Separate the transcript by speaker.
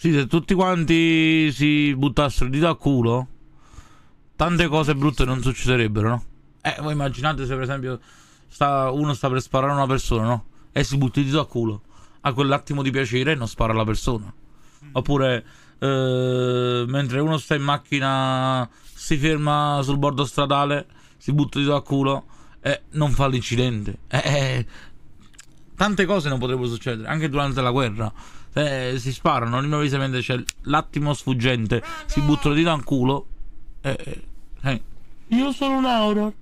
Speaker 1: Sì, se tutti quanti si buttassero di dito a culo, tante cose brutte non succederebbero, no? Eh, voi immaginate se per esempio sta, uno sta per sparare una persona, no? E si butta di a culo. A quell'attimo di piacere non spara alla persona. Oppure, eh, mentre uno sta in macchina, si ferma sul bordo stradale, si butta di a culo e non fa l'incidente. Eh, eh tante cose non potrebbero succedere, anche durante la guerra. Eh, si sparano, improvvisamente c'è l'attimo sfuggente, si buttano di là un culo. Eh, eh, eh.
Speaker 2: Io sono un auror.